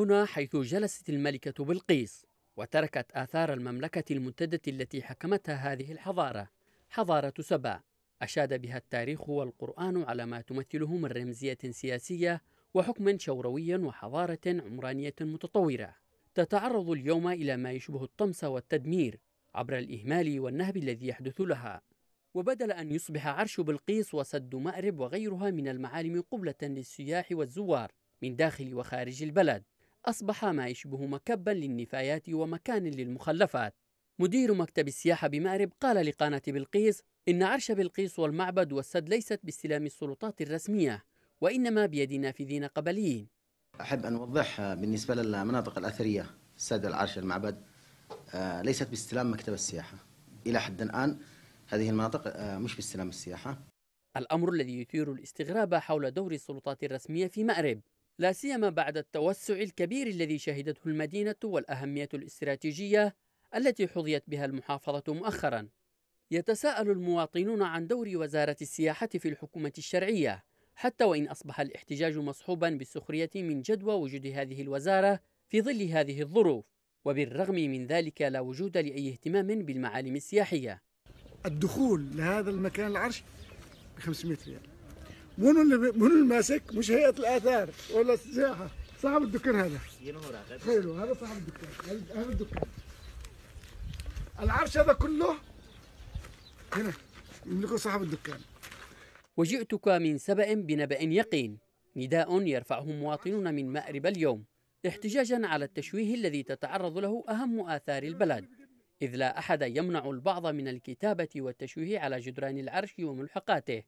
هنا حيث جلست الملكة بلقيس وتركت آثار المملكة الممتدة التي حكمتها هذه الحضارة حضارة سبا أشاد بها التاريخ والقرآن على ما تمثله من رمزية سياسية وحكم شوروي وحضارة عمرانية متطورة تتعرض اليوم إلى ما يشبه الطمس والتدمير عبر الإهمال والنهب الذي يحدث لها وبدل أن يصبح عرش بلقيس وسد مأرب وغيرها من المعالم قبلة للسياح والزوار من داخل وخارج البلد أصبح ما يشبه مكبا للنفايات ومكان للمخلفات مدير مكتب السياحة بمأرب قال لقناة بلقيس إن عرش بلقيس والمعبد والسد ليست باستلام السلطات الرسمية وإنما بيد نافذين قبليين أحب أن أوضح بالنسبة للمناطق الأثرية السد العرش المعبد آه، ليست باستلام مكتب السياحة إلى حد الآن هذه المناطق آه، مش باستلام السياحة الأمر الذي يثير الاستغراب حول دور السلطات الرسمية في مأرب لا سيما بعد التوسع الكبير الذي شهدته المدينة والأهمية الاستراتيجية التي حظيت بها المحافظة مؤخرا. يتساءل المواطنون عن دور وزارة السياحة في الحكومة الشرعية، حتى وإن أصبح الاحتجاج مصحوبا بالسخرية من جدوى وجود هذه الوزارة في ظل هذه الظروف، وبالرغم من ذلك لا وجود لأي اهتمام بالمعالم السياحية. الدخول لهذا المكان العرش ب 500 ريال. منو اللي منو اللي ماسك؟ مش هيئه الاثار ولا السياحه صاحب الدكان هذا حلو هذا صاحب الدكان هذا الدكان العرش هذا كله هنا يملكه صاحب الدكان وجئتك من سبأ بنبأ يقين نداء يرفعه مواطنون من مأرب اليوم احتجاجا على التشويه الذي تتعرض له أهم آثار البلد إذ لا أحد يمنع البعض من الكتابة والتشويه على جدران العرش وملحقاته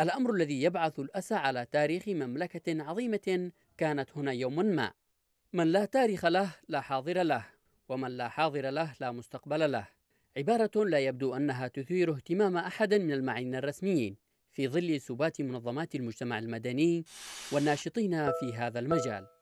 الأمر الذي يبعث الأسى على تاريخ مملكة عظيمة كانت هنا يوم ما من لا تاريخ له لا حاضر له ومن لا حاضر له لا مستقبل له عبارة لا يبدو أنها تثير اهتمام أحد من المعين الرسميين في ظل سبات منظمات المجتمع المدني والناشطين في هذا المجال